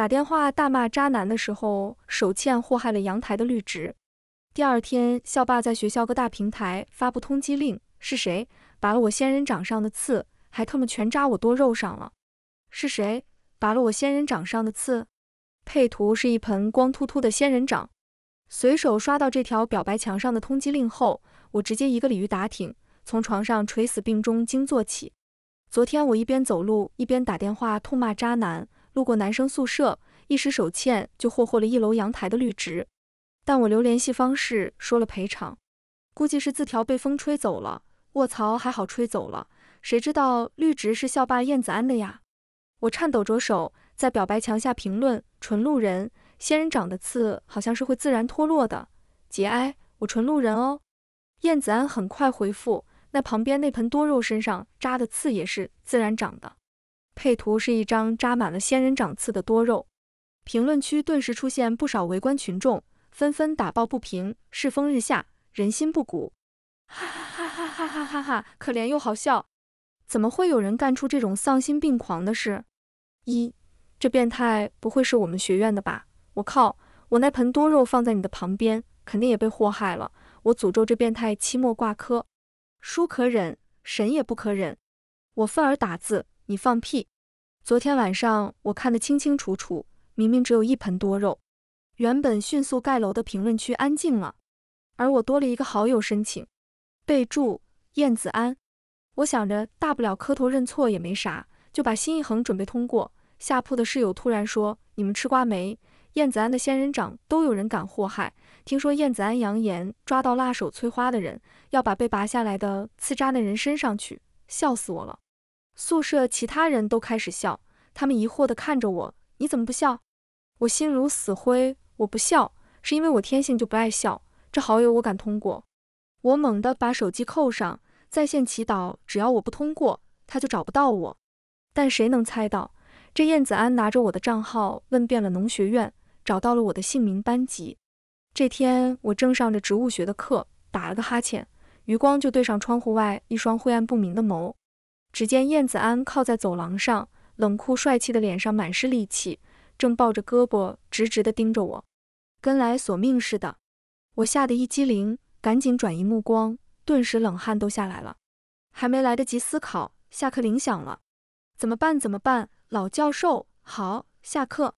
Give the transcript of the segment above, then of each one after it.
打电话大骂渣男的时候，手欠祸害了阳台的绿植。第二天，校霸在学校各大平台发布通缉令：是谁拔了我仙人掌上的刺，还特么全扎我多肉上了？是谁拔了我仙人掌上的刺？配图是一盆光秃秃的仙人掌。随手刷到这条表白墙上的通缉令后，我直接一个鲤鱼打挺，从床上垂死病中惊坐起。昨天我一边走路一边打电话痛骂渣男。路过男生宿舍，一时手欠就霍霍了一楼阳台的绿植，但我留联系方式说了赔偿。估计是字条被风吹走了，卧槽还好吹走了。谁知道绿植是校霸燕子安的呀？我颤抖着手在表白墙下评论：纯路人，仙人掌的刺好像是会自然脱落的。节哀，我纯路人哦。燕子安很快回复：那旁边那盆多肉身上扎的刺也是自然长的。配图是一张扎满了仙人掌刺的多肉，评论区顿时出现不少围观群众，纷纷打抱不平：世风日下，人心不古。哈哈哈哈哈哈哈哈！可怜又好笑，怎么会有人干出这种丧心病狂的事？一，这变态不会是我们学院的吧？我靠，我那盆多肉放在你的旁边，肯定也被祸害了。我诅咒这变态期末挂科，书可忍，神也不可忍。我愤而打字。你放屁！昨天晚上我看得清清楚楚，明明只有一盆多肉。原本迅速盖楼的评论区安静了，而我多了一个好友申请，备注燕子安。我想着大不了磕头认错也没啥，就把心一横，准备通过。下铺的室友突然说：“你们吃瓜没？燕子安的仙人掌都有人敢祸害。听说燕子安扬言抓到辣手摧花的人，要把被拔下来的刺扎那人身上去。”笑死我了。宿舍其他人都开始笑，他们疑惑地看着我，你怎么不笑？我心如死灰，我不笑是因为我天性就不爱笑。这好友我敢通过？我猛地把手机扣上，在线祈祷，只要我不通过，他就找不到我。但谁能猜到，这燕子安拿着我的账号问遍了农学院，找到了我的姓名、班级。这天我正上着植物学的课，打了个哈欠，余光就对上窗户外一双晦暗不明的眸。只见燕子安靠在走廊上，冷酷帅气的脸上满是戾气，正抱着胳膊直直地盯着我，跟来索命似的。我吓得一激灵，赶紧转移目光，顿时冷汗都下来了。还没来得及思考，下课铃响了，怎么办？怎么办？老教授，好，下课。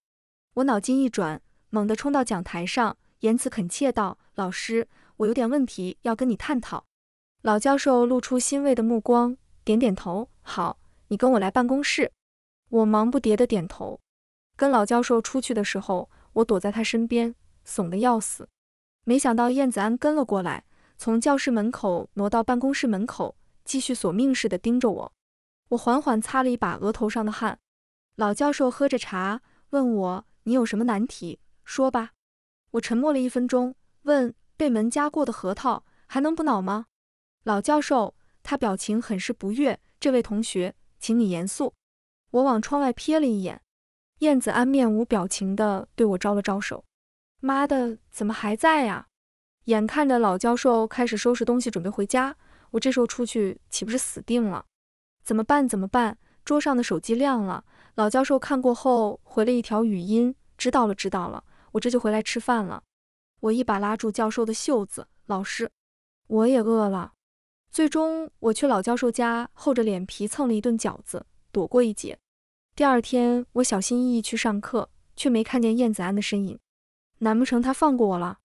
我脑筋一转，猛地冲到讲台上，言辞恳切道：“老师，我有点问题要跟你探讨。”老教授露出欣慰的目光。点点头，好，你跟我来办公室。我忙不迭的点头。跟老教授出去的时候，我躲在他身边，怂得要死。没想到燕子安跟了过来，从教室门口挪到办公室门口，继续索命似的盯着我。我缓缓擦了一把额头上的汗。老教授喝着茶，问我：“你有什么难题？说吧。”我沉默了一分钟，问：“被门夹过的核桃还能补脑吗？”老教授。他表情很是不悦，这位同学，请你严肃。我往窗外瞥了一眼，燕子安面无表情地对我招了招手。妈的，怎么还在呀？眼看着老教授开始收拾东西，准备回家，我这时候出去岂不是死定了？怎么办？怎么办？桌上的手机亮了，老教授看过后回了一条语音：知道了，知道了，我这就回来吃饭了。我一把拉住教授的袖子，老师，我也饿了。最终，我去老教授家，厚着脸皮蹭了一顿饺子，躲过一劫。第二天，我小心翼翼去上课，却没看见燕子安的身影。难不成他放过我了？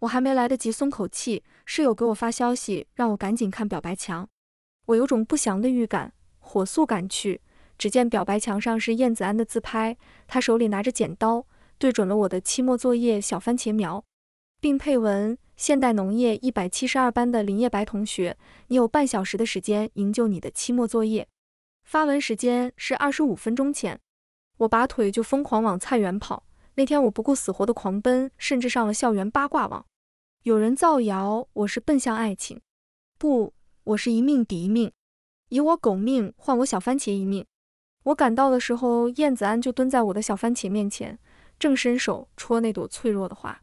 我还没来得及松口气，室友给我发消息，让我赶紧看表白墙。我有种不祥的预感，火速赶去，只见表白墙上是燕子安的自拍，他手里拿着剪刀，对准了我的期末作业小番茄苗，并配文。现代农业一百七十二班的林叶白同学，你有半小时的时间营救你的期末作业。发文时间是二十五分钟前，我拔腿就疯狂往菜园跑。那天我不顾死活的狂奔，甚至上了校园八卦网，有人造谣我是奔向爱情，不，我是一命抵一命，以我狗命换我小番茄一命。我赶到的时候，燕子安就蹲在我的小番茄面前，正伸手戳那朵脆弱的花。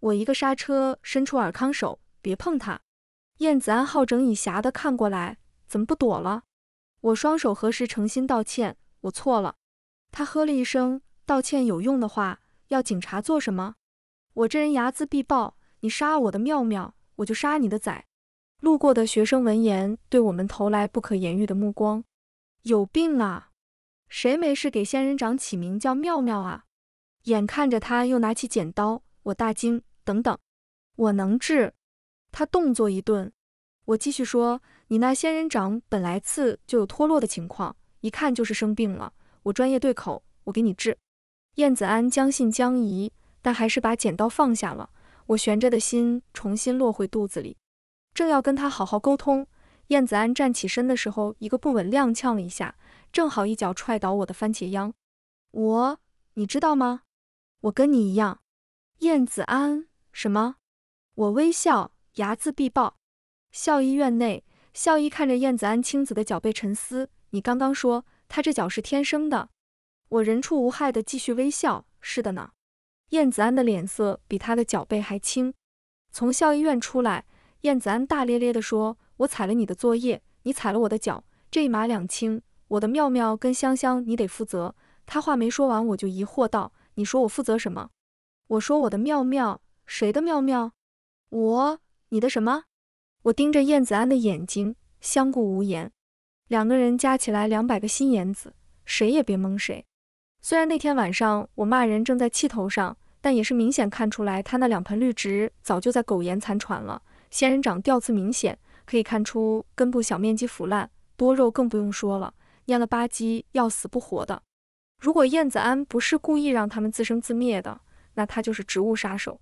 我一个刹车，伸出尔康手，别碰他。燕子安好整以暇的看过来，怎么不躲了？我双手合十，诚心道歉，我错了。他呵了一声，道歉有用的话，要警察做什么？我这人睚眦必报，你杀我的妙妙，我就杀你的崽。路过的学生闻言，对我们投来不可言喻的目光。有病啊？谁没事给仙人掌起名叫妙妙啊？眼看着他又拿起剪刀，我大惊。等等，我能治。他动作一顿，我继续说：“你那仙人掌本来刺就有脱落的情况，一看就是生病了。我专业对口，我给你治。”燕子安将信将疑，但还是把剪刀放下了。我悬着的心重新落回肚子里，正要跟他好好沟通，燕子安站起身的时候，一个不稳，踉跄了一下，正好一脚踹倒我的番茄秧。我，你知道吗？我跟你一样，燕子安。什么？我微笑，睚眦必报。校医院内，校医看着燕子安青紫的脚背沉思。你刚刚说他这脚是天生的？我人畜无害的继续微笑。是的呢。燕子安的脸色比他的脚背还青。从校医院出来，燕子安大咧咧的说：“我踩了你的作业，你踩了我的脚，这一码两清。我的妙妙跟香香，你得负责。”他话没说完，我就疑惑道：“你说我负责什么？”我说：“我的妙妙。”谁的妙妙？我，你的什么？我盯着燕子安的眼睛，相顾无言。两个人加起来两百个心眼子，谁也别蒙谁。虽然那天晚上我骂人正在气头上，但也是明显看出来他那两盆绿植早就在苟延残喘了。仙人掌掉刺明显，可以看出根部小面积腐烂，多肉更不用说了，蔫了吧唧，要死不活的。如果燕子安不是故意让他们自生自灭的，那他就是植物杀手。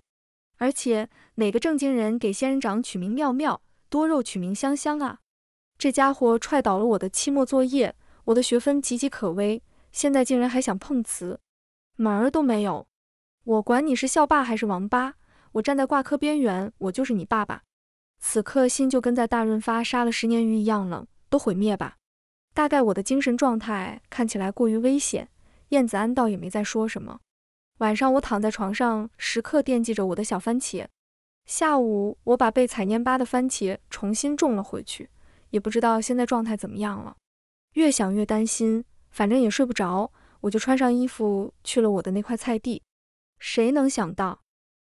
而且哪个正经人给仙人掌取名妙妙，多肉取名香香啊？这家伙踹倒了我的期末作业，我的学分岌岌可危，现在竟然还想碰瓷，门儿都没有！我管你是校霸还是王八，我站在挂科边缘，我就是你爸爸。此刻心就跟在大润发杀了十年鱼一样冷，都毁灭吧。大概我的精神状态看起来过于危险，燕子安倒也没再说什么。晚上我躺在床上，时刻惦记着我的小番茄。下午我把被踩蔫巴的番茄重新种了回去，也不知道现在状态怎么样了。越想越担心，反正也睡不着，我就穿上衣服去了我的那块菜地。谁能想到，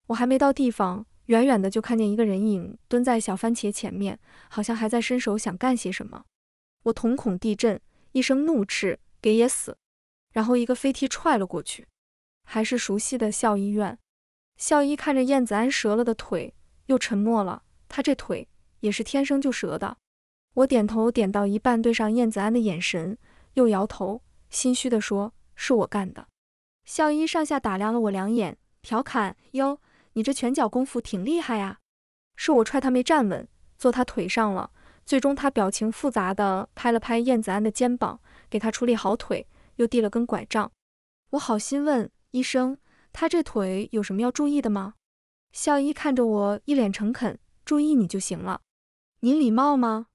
我还没到地方，远远的就看见一个人影蹲在小番茄前面，好像还在伸手想干些什么。我瞳孔地震，一声怒斥：“给爷死！”然后一个飞踢踹了过去。还是熟悉的校医院，校医看着燕子安折了的腿，又沉默了。他这腿也是天生就折的。我点头点到一半，对上燕子安的眼神，又摇头，心虚地说：“是我干的。”校医上下打量了我两眼，调侃：“哟，你这拳脚功夫挺厉害呀。”是我踹他没站稳，坐他腿上了。最终，他表情复杂的拍了拍燕子安的肩膀，给他处理好腿，又递了根拐杖。我好心问。医生，他这腿有什么要注意的吗？校医看着我，一脸诚恳，注意你就行了。您礼貌吗？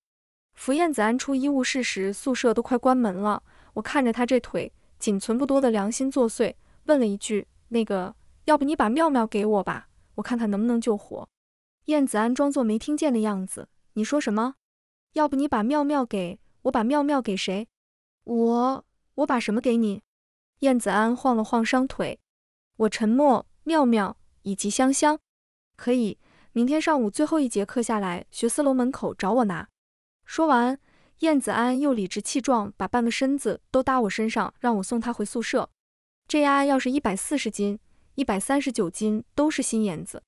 扶燕子安出医务室时，宿舍都快关门了。我看着他这腿，仅存不多的良心作祟，问了一句：“那个，要不你把妙妙给我吧，我看看能不能救活。”燕子安装作没听见的样子，你说什么？要不你把妙妙给我？把妙妙给谁？我，我把什么给你？燕子安晃了晃伤腿，我沉默。妙妙以及香香，可以明天上午最后一节课下来，学思楼门口找我拿。说完，燕子安又理直气壮把半个身子都搭我身上，让我送他回宿舍。这丫要是一百四十斤，一百三十九斤都是新眼子，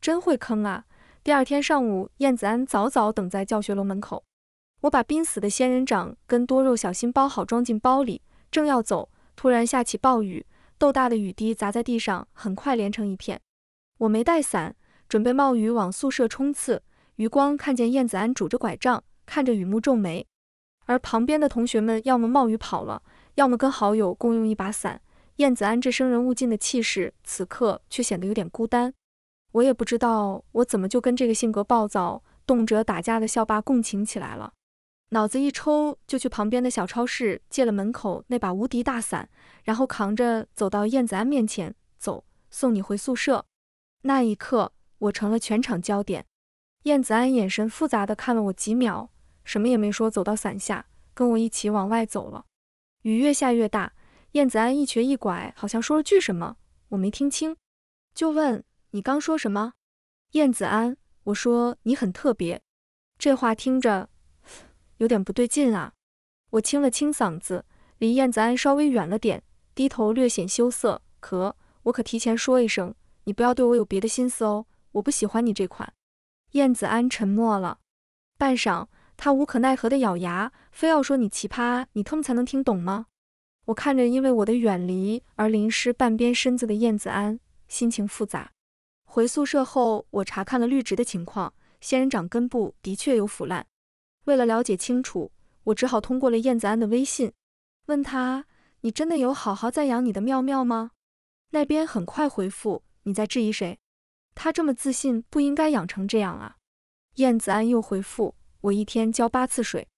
真会坑啊！第二天上午，燕子安早早等在教学楼门口，我把濒死的仙人掌跟多肉小心包好装进包里，正要走。突然下起暴雨，豆大的雨滴砸在地上，很快连成一片。我没带伞，准备冒雨往宿舍冲刺。余光看见燕子安拄着拐杖，看着雨幕皱眉，而旁边的同学们要么冒雨跑了，要么跟好友共用一把伞。燕子安这生人勿近的气势，此刻却显得有点孤单。我也不知道我怎么就跟这个性格暴躁、动辄打架的校霸共情起来了。脑子一抽，就去旁边的小超市借了门口那把无敌大伞，然后扛着走到燕子安面前，走，送你回宿舍。那一刻，我成了全场焦点。燕子安眼神复杂的看了我几秒，什么也没说，走到伞下，跟我一起往外走了。雨越下越大，燕子安一瘸一拐，好像说了句什么，我没听清，就问你刚说什么？燕子安，我说你很特别。这话听着。有点不对劲啊！我清了清嗓子，离燕子安稍微远了点，低头略显羞涩。可我可提前说一声，你不要对我有别的心思哦，我不喜欢你这款。燕子安沉默了半晌，他无可奈何的咬牙，非要说你奇葩，你他妈才能听懂吗？我看着因为我的远离而淋湿半边身子的燕子安，心情复杂。回宿舍后，我查看了绿植的情况，仙人掌根部的确有腐烂。为了了解清楚，我只好通过了燕子安的微信，问他：“你真的有好好在养你的妙妙吗？”那边很快回复：“你在质疑谁？”他这么自信，不应该养成这样啊。燕子安又回复：“我一天浇八次水，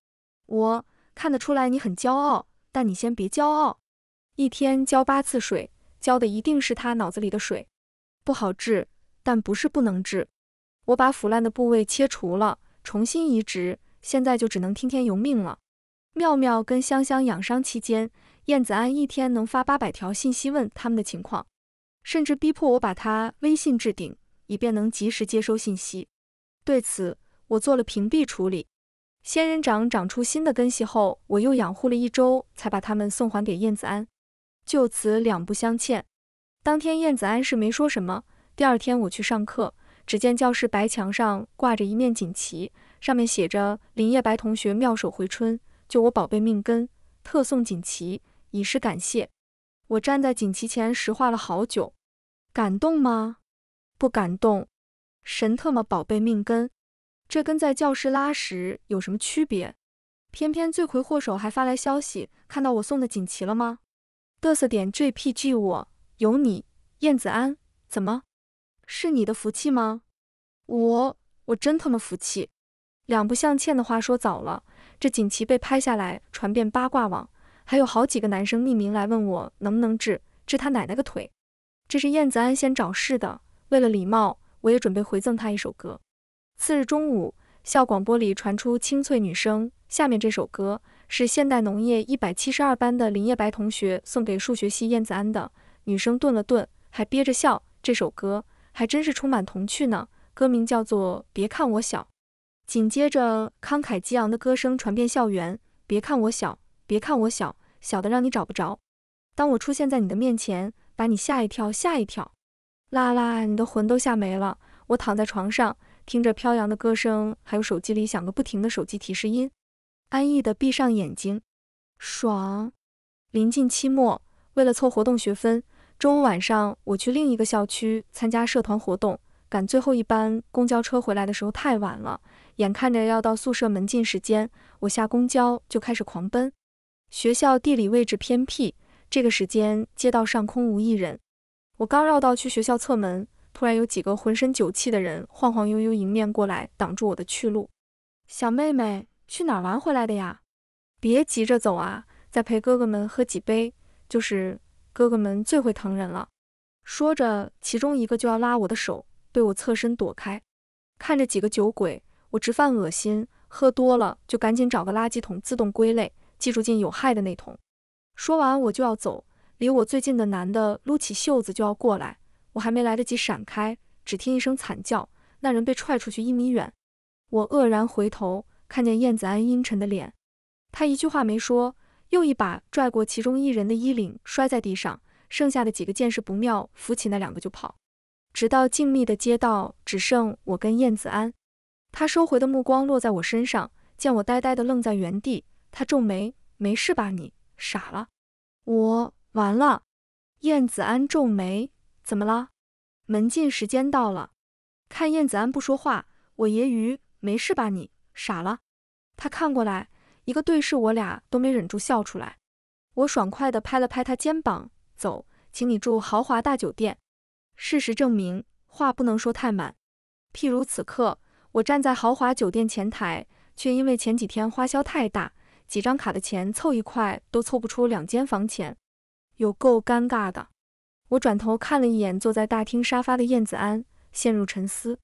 我看得出来你很骄傲，但你先别骄傲。一天浇八次水，浇的一定是他脑子里的水，不好治，但不是不能治。我把腐烂的部位切除了，重新移植。”现在就只能听天由命了。妙妙跟香香养伤期间，燕子安一天能发八百条信息问他们的情况，甚至逼迫我把他微信置顶，以便能及时接收信息。对此，我做了屏蔽处理。仙人掌长出新的根系后，我又养护了一周，才把它们送还给燕子安，就此两不相欠。当天燕子安是没说什么。第二天我去上课，只见教室白墙上挂着一面锦旗。上面写着：“林叶白同学妙手回春，救我宝贝命根，特送锦旗以示感谢。”我站在锦旗前石化了好久，感动吗？不感动。神特么宝贝命根，这跟在教室拉屎有什么区别？偏偏罪魁祸首还发来消息：“看到我送的锦旗了吗？嘚瑟点 JPG，我有你，燕子安，怎么？是你的福气吗？我我真他妈福气。”两不相欠的话说早了。这锦旗被拍下来，传遍八卦网，还有好几个男生匿名来问我能不能治治他奶奶个腿。这是燕子安先找事的，为了礼貌，我也准备回赠他一首歌。次日中午，校广播里传出清脆女声，下面这首歌是现代农业一百七十二班的林叶白同学送给数学系燕子安的。女生顿了顿，还憋着笑，这首歌还真是充满童趣呢。歌名叫做《别看我小》。紧接着，慷慨激昂的歌声传遍校园。别看我小，别看我小，小的让你找不着。当我出现在你的面前，把你吓一跳，吓一跳，啦啦，你的魂都吓没了。我躺在床上，听着飘扬的歌声，还有手机里响个不停的手机提示音，安逸的闭上眼睛，爽。临近期末，为了凑活动学分，周五晚上我去另一个校区参加社团活动，赶最后一班公交车回来的时候太晚了。眼看着要到宿舍门禁时间，我下公交就开始狂奔。学校地理位置偏僻，这个时间街道上空无一人。我刚绕道去学校侧门，突然有几个浑身酒气的人晃晃悠悠迎面过来，挡住我的去路。小妹妹去哪儿玩回来的呀？别急着走啊，再陪哥哥们喝几杯，就是哥哥们最会疼人了。说着，其中一个就要拉我的手，被我侧身躲开，看着几个酒鬼。我直犯恶心，喝多了就赶紧找个垃圾桶自动归类，记住进有害的那桶。说完我就要走，离我最近的男的撸起袖子就要过来，我还没来得及闪开，只听一声惨叫，那人被踹出去一米远。我愕然回头，看见燕子安阴沉的脸，他一句话没说，又一把拽过其中一人的衣领摔在地上，剩下的几个见势不妙，扶起那两个就跑，直到静谧的街道只剩我跟燕子安。他收回的目光落在我身上，见我呆呆的愣在原地，他皱眉：“没事吧？你傻了？”我完了。燕子安皱眉：“怎么了？”门禁时间到了。看燕子安不说话，我揶揄：“没事吧？你傻了？”他看过来，一个对视，我俩都没忍住笑出来。我爽快地拍了拍他肩膀：“走，请你住豪华大酒店。”事实证明，话不能说太满，譬如此刻。我站在豪华酒店前台，却因为前几天花销太大，几张卡的钱凑一块都凑不出两间房钱，有够尴尬的。我转头看了一眼坐在大厅沙发的燕子安，陷入沉思。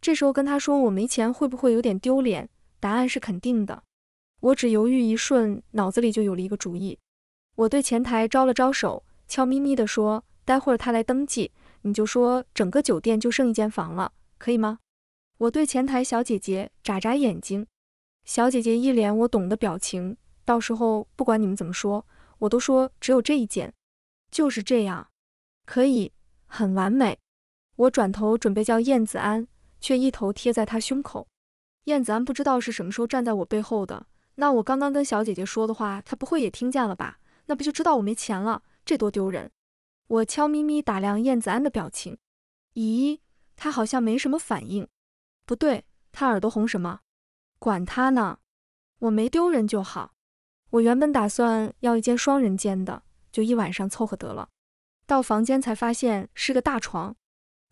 这时候跟他说我没钱，会不会有点丢脸？答案是肯定的。我只犹豫一瞬，脑子里就有了一个主意。我对前台招了招手，悄咪咪地说：“待会儿他来登记，你就说整个酒店就剩一间房了，可以吗？”我对前台小姐姐眨眨眼睛，小姐姐一脸我懂的表情。到时候不管你们怎么说，我都说只有这一件，就是这样，可以，很完美。我转头准备叫燕子安，却一头贴在她胸口。燕子安不知道是什么时候站在我背后的，那我刚刚跟小姐姐说的话，她不会也听见了吧？那不就知道我没钱了？这多丢人！我悄咪咪打量燕子安的表情，咦，她好像没什么反应。不对，他耳朵红什么？管他呢，我没丢人就好。我原本打算要一间双人间的，就一晚上凑合得了。到房间才发现是个大床，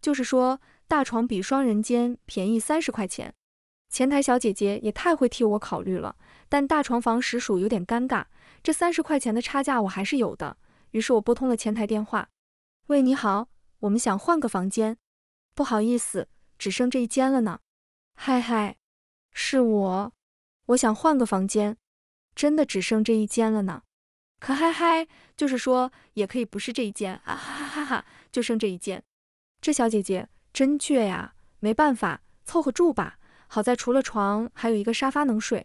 就是说大床比双人间便宜三十块钱。前台小姐姐也太会替我考虑了，但大床房实属有点尴尬。这三十块钱的差价我还是有的，于是我拨通了前台电话。喂，你好，我们想换个房间。不好意思，只剩这一间了呢。嗨嗨，是我，我想换个房间，真的只剩这一间了呢。可嗨嗨，就是说也可以不是这一间啊，哈哈哈哈，就剩这一间。这小姐姐真倔呀，没办法，凑合住吧。好在除了床，还有一个沙发能睡。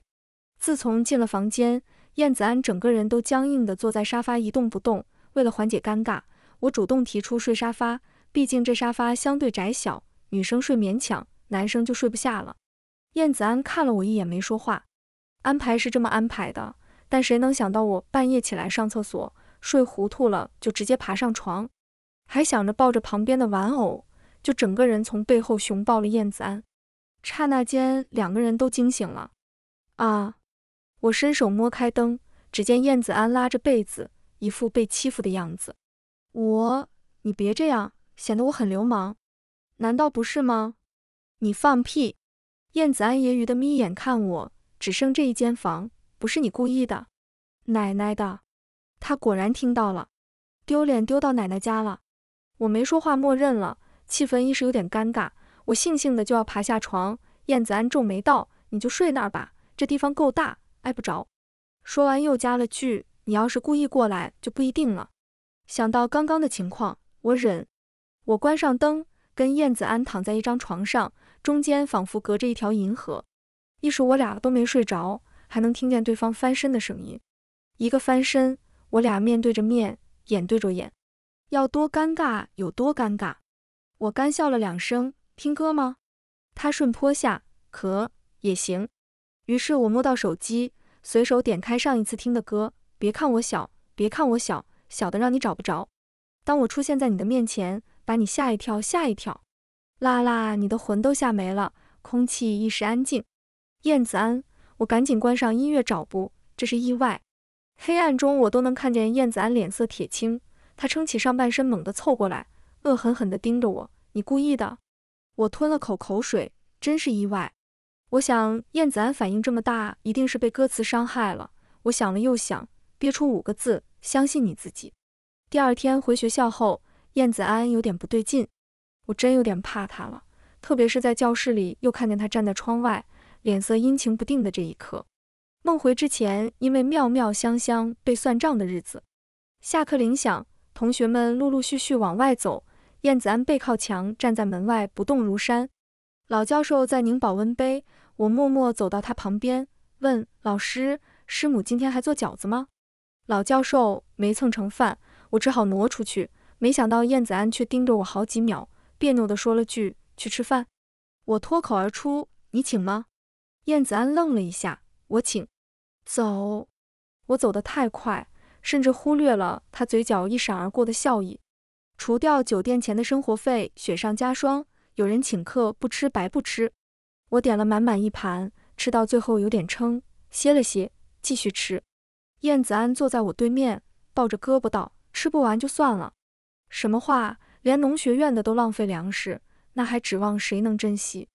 自从进了房间，燕子安整个人都僵硬的坐在沙发一动不动。为了缓解尴尬，我主动提出睡沙发，毕竟这沙发相对窄小，女生睡勉强。男生就睡不下了，燕子安看了我一眼，没说话。安排是这么安排的，但谁能想到我半夜起来上厕所，睡糊涂了，就直接爬上床，还想着抱着旁边的玩偶，就整个人从背后熊抱了燕子安。刹那间，两个人都惊醒了。啊！我伸手摸开灯，只见燕子安拉着被子，一副被欺负的样子。我，你别这样，显得我很流氓，难道不是吗？你放屁！燕子安揶揄的眯眼看我，只剩这一间房，不是你故意的。奶奶的，他果然听到了，丢脸丢到奶奶家了。我没说话，默认了，气氛一时有点尴尬。我悻悻的就要爬下床，燕子安皱眉道：“你就睡那儿吧，这地方够大，挨不着。”说完又加了句：“你要是故意过来，就不一定了。”想到刚刚的情况，我忍，我关上灯，跟燕子安躺在一张床上。中间仿佛隔着一条银河，一是我俩都没睡着，还能听见对方翻身的声音。一个翻身，我俩面对着面，眼对着眼，要多尴尬有多尴尬。我干笑了两声，听歌吗？他顺坡下，可也行。于是我摸到手机，随手点开上一次听的歌。别看我小，别看我小，小的让你找不着。当我出现在你的面前，把你吓一跳，吓一跳。啦啦，你的魂都吓没了，空气一时安静。燕子安，我赶紧关上音乐找不，这是意外。黑暗中我都能看见燕子安脸色铁青，他撑起上半身猛地凑过来，恶狠狠地盯着我。你故意的？我吞了口口水，真是意外。我想燕子安反应这么大，一定是被歌词伤害了。我想了又想，憋出五个字：相信你自己。第二天回学校后，燕子安有点不对劲。我真有点怕他了，特别是在教室里又看见他站在窗外，脸色阴晴不定的这一刻。梦回之前，因为妙妙香香被算账的日子。下课铃响，同学们陆陆续续往外走，燕子安背靠墙站在门外，不动如山。老教授在拧保温杯，我默默走到他旁边，问老师师母今天还做饺子吗？老教授没蹭成饭，我只好挪出去，没想到燕子安却盯着我好几秒。别扭的说了句去吃饭，我脱口而出你请吗？燕子安愣了一下，我请。走，我走得太快，甚至忽略了他嘴角一闪而过的笑意。除掉酒店前的生活费，雪上加霜，有人请客不吃白不吃。我点了满满一盘，吃到最后有点撑，歇了歇，继续吃。燕子安坐在我对面，抱着胳膊道吃不完就算了。什么话？连农学院的都浪费粮食，那还指望谁能珍惜？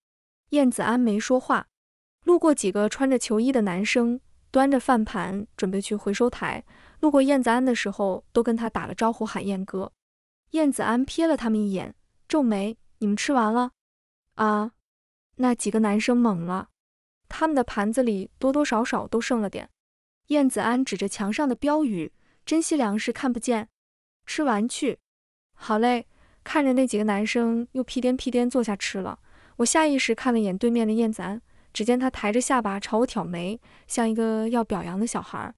燕子安没说话。路过几个穿着球衣的男生，端着饭盘准备去回收台。路过燕子安的时候，都跟他打了招呼，喊燕哥。燕子安瞥了他们一眼，皱眉：“你们吃完了啊？”那几个男生懵了，他们的盘子里多多少少都剩了点。燕子安指着墙上的标语：“珍惜粮食，看不见，吃完去。”好嘞。看着那几个男生又屁颠屁颠坐下吃了，我下意识看了一眼对面的燕子安，只见他抬着下巴朝我挑眉，像一个要表扬的小孩，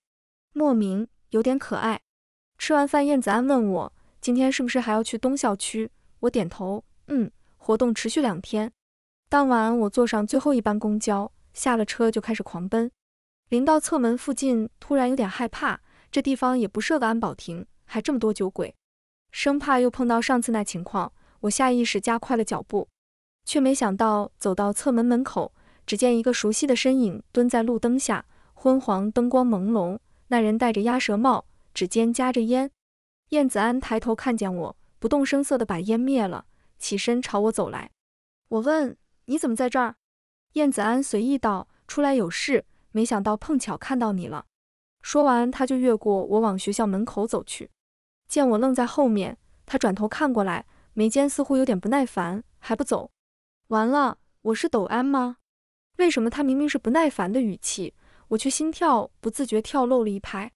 莫名有点可爱。吃完饭，燕子安问我今天是不是还要去东校区？我点头，嗯，活动持续两天。当晚我坐上最后一班公交，下了车就开始狂奔，临到侧门附近，突然有点害怕，这地方也不设个安保亭，还这么多酒鬼。生怕又碰到上次那情况，我下意识加快了脚步，却没想到走到侧门门口，只见一个熟悉的身影蹲在路灯下，昏黄灯光朦胧。那人戴着鸭舌帽，指尖夹着烟。燕子安抬头看见我，不动声色地把烟灭了，起身朝我走来。我问：“你怎么在这儿？”燕子安随意道：“出来有事，没想到碰巧看到你了。”说完，他就越过我往学校门口走去。见我愣在后面，他转头看过来，眉间似乎有点不耐烦，还不走？完了，我是抖安吗？为什么他明明是不耐烦的语气，我却心跳不自觉跳漏了一拍？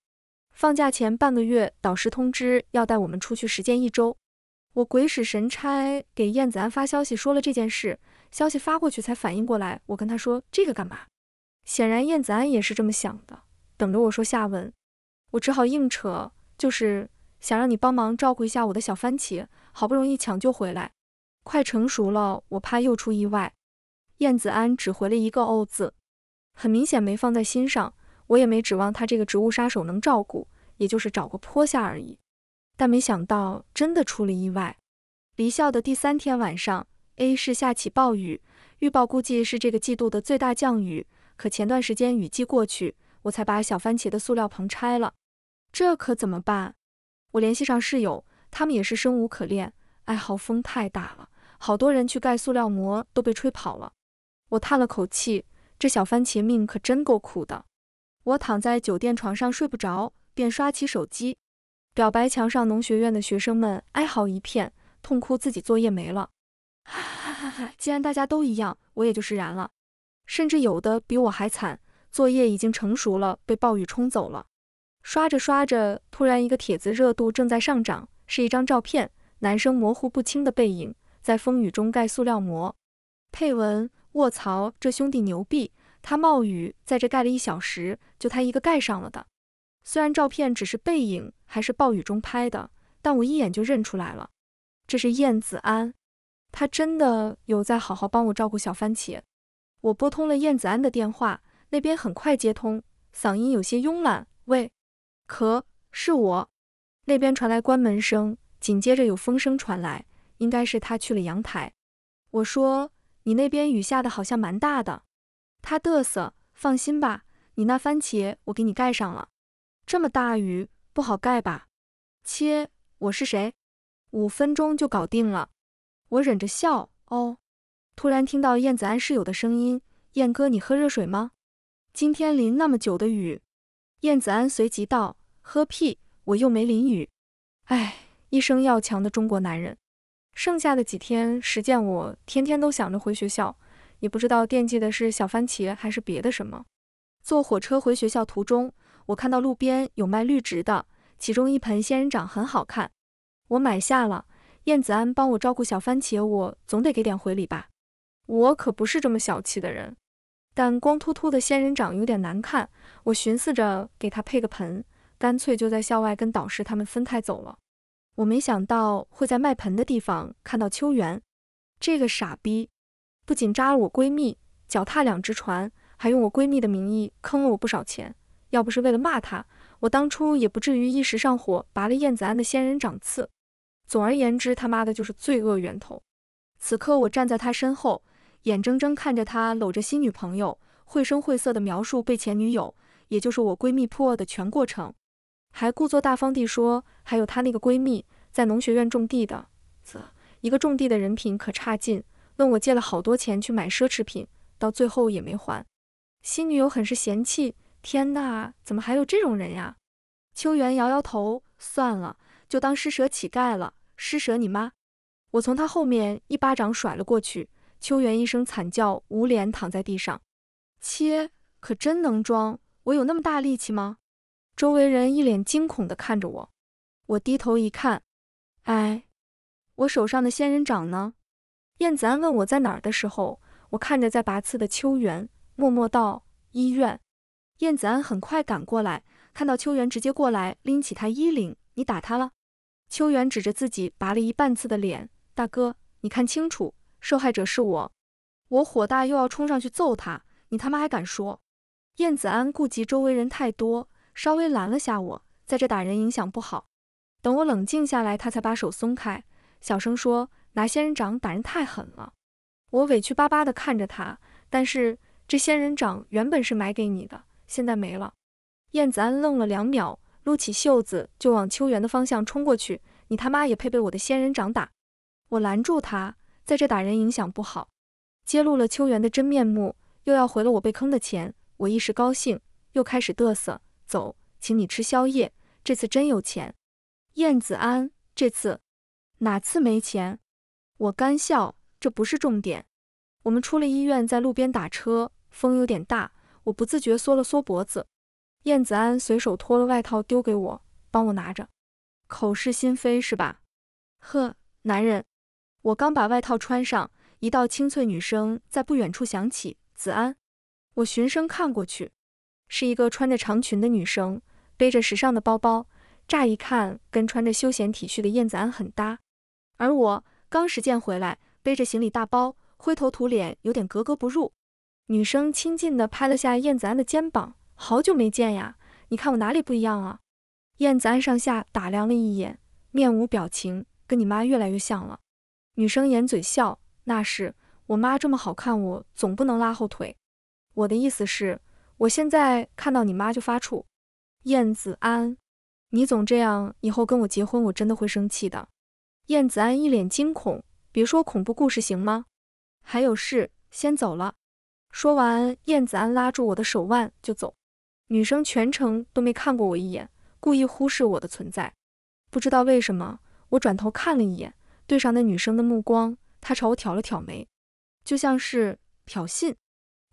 放假前半个月，导师通知要带我们出去实践一周，我鬼使神差给燕子安发消息说了这件事，消息发过去才反应过来，我跟他说这个干嘛？显然燕子安也是这么想的，等着我说下文，我只好硬扯，就是。想让你帮忙照顾一下我的小番茄，好不容易抢救回来，快成熟了，我怕又出意外。燕子安只回了一个“哦”字，很明显没放在心上。我也没指望他这个植物杀手能照顾，也就是找个坡下而已。但没想到真的出了意外。离校的第三天晚上，A 市下起暴雨，预报估计是这个季度的最大降雨。可前段时间雨季过去，我才把小番茄的塑料棚拆了，这可怎么办？我联系上室友，他们也是生无可恋。爱好风太大了，好多人去盖塑料膜都被吹跑了。我叹了口气，这小番茄命可真够苦的。我躺在酒店床上睡不着，便刷起手机。表白墙上，农学院的学生们哀嚎一片，痛哭自己作业没了。哈哈哈哈！既然大家都一样，我也就释然了。甚至有的比我还惨，作业已经成熟了，被暴雨冲走了。刷着刷着，突然一个帖子热度正在上涨，是一张照片，男生模糊不清的背影在风雨中盖塑料膜。配文：卧槽，这兄弟牛逼！他冒雨在这盖了一小时，就他一个盖上了的。虽然照片只是背影，还是暴雨中拍的，但我一眼就认出来了，这是燕子安。他真的有在好好帮我照顾小番茄。我拨通了燕子安的电话，那边很快接通，嗓音有些慵懒，喂。可是我那边传来关门声，紧接着有风声传来，应该是他去了阳台。我说你那边雨下的好像蛮大的。他嘚瑟，放心吧，你那番茄我给你盖上了。这么大雨不好盖吧？切，我是谁？五分钟就搞定了。我忍着笑。哦，突然听到燕子安室友的声音：“燕哥，你喝热水吗？今天淋那么久的雨。”燕子安随即道：“喝屁！我又没淋雨。哎，一生要强的中国男人。剩下的几天时间，我天天都想着回学校，也不知道惦记的是小番茄还是别的什么。坐火车回学校途中，我看到路边有卖绿植的，其中一盆仙人掌很好看，我买下了。燕子安帮我照顾小番茄，我总得给点回礼吧，我可不是这么小气的人。”但光秃秃的仙人掌有点难看，我寻思着给他配个盆，干脆就在校外跟导师他们分开走了。我没想到会在卖盆的地方看到秋元，这个傻逼不仅扎了我闺蜜，脚踏两只船，还用我闺蜜的名义坑了我不少钱。要不是为了骂他，我当初也不至于一时上火拔了燕子安的仙人掌刺。总而言之，他妈的就是罪恶源头。此刻我站在他身后。眼睁睁看着他搂着新女朋友，绘声绘色地描述被前女友，也就是我闺蜜破的全过程，还故作大方地说：“还有他那个闺蜜，在农学院种地的，啧，一个种地的人品可差劲，问我借了好多钱去买奢侈品，到最后也没还。”新女友很是嫌弃：“天哪，怎么还有这种人呀？”秋元摇摇头：“算了，就当施舍乞丐了，施舍你妈。”我从他后面一巴掌甩了过去。秋元一声惨叫，捂脸躺在地上。切，可真能装！我有那么大力气吗？周围人一脸惊恐地看着我。我低头一看，哎，我手上的仙人掌呢？燕子安问我在哪儿的时候，我看着在拔刺的秋元，默默道：“医院。”燕子安很快赶过来，看到秋元，直接过来拎起他衣领：“你打他了？”秋元指着自己拔了一半刺的脸：“大哥，你看清楚。”受害者是我，我火大又要冲上去揍他，你他妈还敢说？燕子安顾及周围人太多，稍微拦了下我，在这打人影响不好。等我冷静下来，他才把手松开，小声说：“拿仙人掌打人太狠了。”我委屈巴巴地看着他，但是这仙人掌原本是买给你的，现在没了。燕子安愣了两秒，撸起袖子就往秋元的方向冲过去：“你他妈也配被我的仙人掌打？”我拦住他。在这打人影响不好，揭露了秋元的真面目，又要回了我被坑的钱，我一时高兴又开始嘚瑟，走，请你吃宵夜，这次真有钱。燕子安，这次哪次没钱？我干笑，这不是重点。我们出了医院，在路边打车，风有点大，我不自觉缩了缩脖子。燕子安随手脱了外套丢给我，帮我拿着。口是心非是吧？呵，男人。我刚把外套穿上，一道清脆女声在不远处响起。子安，我循声看过去，是一个穿着长裙的女生，背着时尚的包包，乍一看跟穿着休闲体恤的燕子安很搭。而我刚实践回来，背着行李大包，灰头土脸，有点格格不入。女生亲近地拍了下燕子安的肩膀，好久没见呀，你看我哪里不一样啊？燕子安上下打量了一眼，面无表情，跟你妈越来越像了。女生掩嘴笑，那是我妈这么好看，我总不能拉后腿。我的意思是，我现在看到你妈就发怵。燕子安，你总这样，以后跟我结婚，我真的会生气的。燕子安一脸惊恐，别说恐怖故事行吗？还有事先走了。说完，燕子安拉住我的手腕就走。女生全程都没看过我一眼，故意忽视我的存在。不知道为什么，我转头看了一眼。对上那女生的目光，她朝我挑了挑眉，就像是挑衅。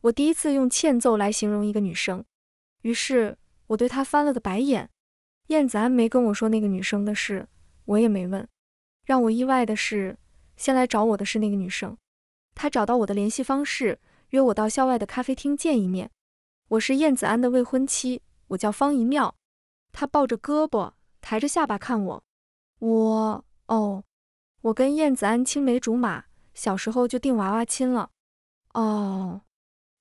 我第一次用“欠揍”来形容一个女生，于是我对她翻了个白眼。燕子安没跟我说那个女生的事，我也没问。让我意外的是，先来找我的是那个女生，她找到我的联系方式，约我到校外的咖啡厅见一面。我是燕子安的未婚妻，我叫方一妙。她抱着胳膊，抬着下巴看我，我哦。我跟燕子安青梅竹马，小时候就订娃娃亲了。哦，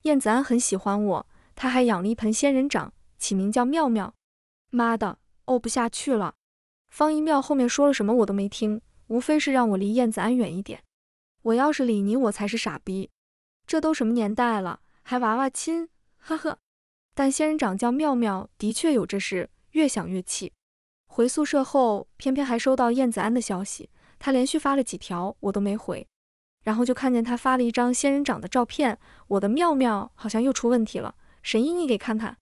燕子安很喜欢我，他还养了一盆仙人掌，起名叫妙妙。妈的，哦、不下去了。方一妙后面说了什么我都没听，无非是让我离燕子安远一点。我要是理你，我才是傻逼。这都什么年代了，还娃娃亲？呵呵。但仙人掌叫妙妙的确有这事，越想越气。回宿舍后，偏偏还收到燕子安的消息。他连续发了几条，我都没回，然后就看见他发了一张仙人掌的照片。我的妙妙好像又出问题了，神医你给看看。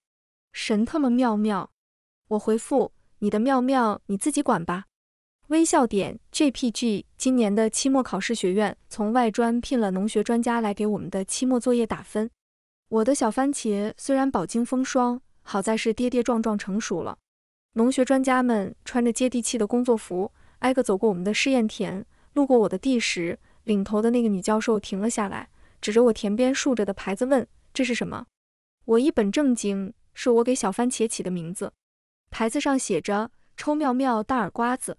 神他妈妙妙！我回复你的妙妙你自己管吧。微笑点 jpg。今年的期末考试，学院从外专聘了农学专家来给我们的期末作业打分。我的小番茄虽然饱经风霜，好在是跌跌撞撞成熟了。农学专家们穿着接地气的工作服。挨个走过我们的试验田，路过我的地时，领头的那个女教授停了下来，指着我田边竖着的牌子问：“这是什么？”我一本正经：“是我给小番茄起的名字。”牌子上写着“抽妙妙大耳瓜子”。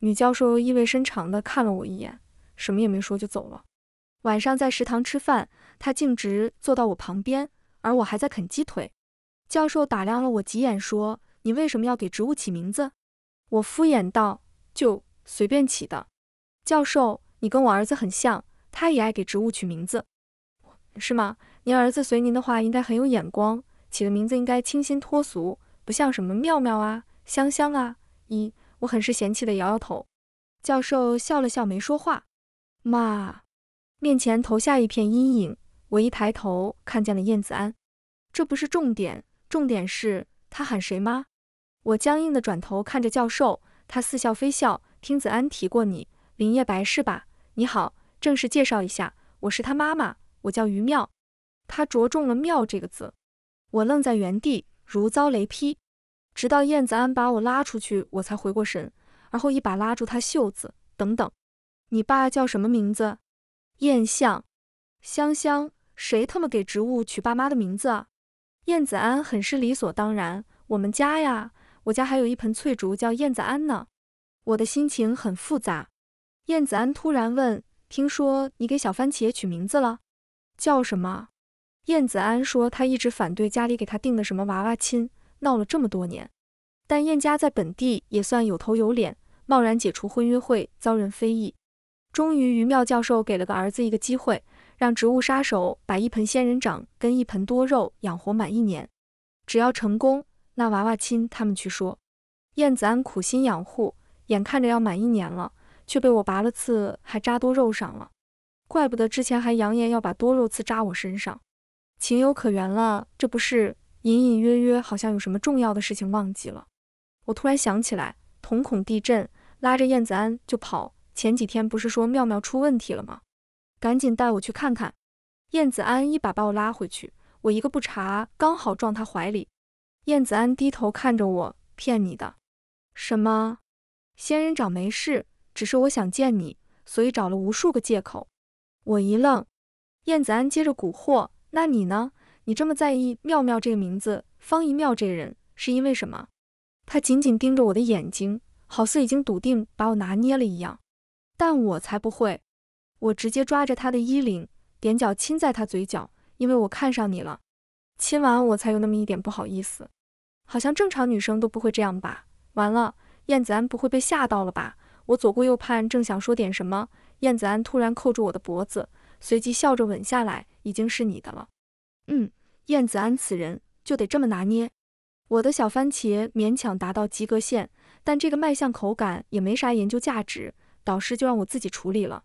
女教授意味深长地看了我一眼，什么也没说就走了。晚上在食堂吃饭，她径直坐到我旁边，而我还在啃鸡腿。教授打量了我几眼，说：“你为什么要给植物起名字？”我敷衍道。就随便起的。教授，你跟我儿子很像，他也爱给植物取名字，是吗？您儿子随您的话，应该很有眼光，起的名字应该清新脱俗，不像什么妙妙啊、香香啊。一，我很是嫌弃的摇摇头。教授笑了笑，没说话。妈，面前投下一片阴影，我一抬头看见了燕子安。这不是重点，重点是他喊谁妈？我僵硬的转头看着教授。他似笑非笑，听子安提过你，林叶白是吧？你好，正式介绍一下，我是他妈妈，我叫于妙。他着重了“妙”这个字，我愣在原地，如遭雷劈。直到燕子安把我拉出去，我才回过神，而后一把拉住他袖子：“等等，你爸叫什么名字？”燕相，香香，谁他妈给植物取爸妈的名字啊？燕子安很是理所当然：“我们家呀。”我家还有一盆翠竹，叫燕子安呢。我的心情很复杂。燕子安突然问：“听说你给小番茄取名字了，叫什么？”燕子安说：“他一直反对家里给他定的什么娃娃亲，闹了这么多年。但燕家在本地也算有头有脸，贸然解除婚约会遭人非议。”终于，于妙教授给了个儿子一个机会，让植物杀手把一盆仙人掌跟一盆多肉养活满一年，只要成功。那娃娃亲他们去说，燕子安苦心养护，眼看着要满一年了，却被我拔了刺，还扎多肉上了。怪不得之前还扬言要把多肉刺扎我身上，情有可原了。这不是隐隐约约好像有什么重要的事情忘记了？我突然想起来，瞳孔地震，拉着燕子安就跑。前几天不是说妙妙出问题了吗？赶紧带我去看看。燕子安一把把我拉回去，我一个不查，刚好撞他怀里。燕子安低头看着我，骗你的？什么？仙人掌没事，只是我想见你，所以找了无数个借口。我一愣，燕子安接着蛊惑：“那你呢？你这么在意妙妙这个名字，方一妙这人是因为什么？”他紧紧盯着我的眼睛，好似已经笃定把我拿捏了一样。但我才不会！我直接抓着他的衣领，踮脚亲在他嘴角，因为我看上你了。亲完我才有那么一点不好意思，好像正常女生都不会这样吧？完了，燕子安不会被吓到了吧？我左顾右盼，正想说点什么，燕子安突然扣住我的脖子，随即笑着吻下来，已经是你的了。嗯，燕子安此人就得这么拿捏。我的小番茄勉强达到及格线，但这个卖相口感也没啥研究价值，导师就让我自己处理了。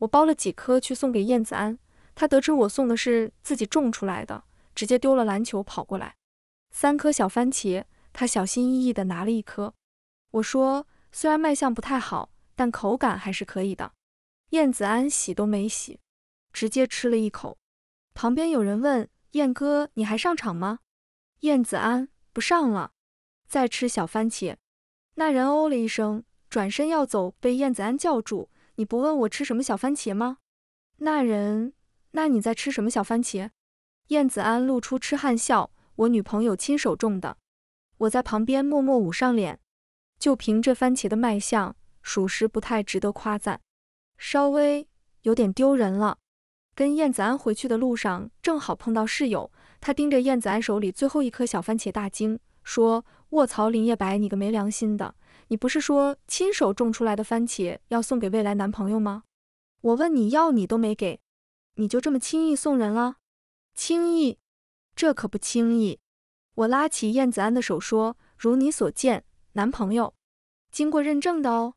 我包了几颗去送给燕子安，他得知我送的是自己种出来的。直接丢了篮球跑过来，三颗小番茄，他小心翼翼地拿了一颗。我说，虽然卖相不太好，但口感还是可以的。燕子安洗都没洗，直接吃了一口。旁边有人问燕哥，你还上场吗？燕子安不上了，在吃小番茄。那人哦了一声，转身要走，被燕子安叫住。你不问我吃什么小番茄吗？那人，那你在吃什么小番茄？燕子安露出痴汉笑，我女朋友亲手种的，我在旁边默默捂上脸。就凭这番茄的卖相，属实不太值得夸赞，稍微有点丢人了。跟燕子安回去的路上，正好碰到室友，他盯着燕子安手里最后一颗小番茄大惊，说：“卧槽，林叶白，你个没良心的，你不是说亲手种出来的番茄要送给未来男朋友吗？我问你要，你都没给，你就这么轻易送人了？”轻易？这可不轻易。我拉起燕子安的手说：“如你所见，男朋友经过认证的哦。”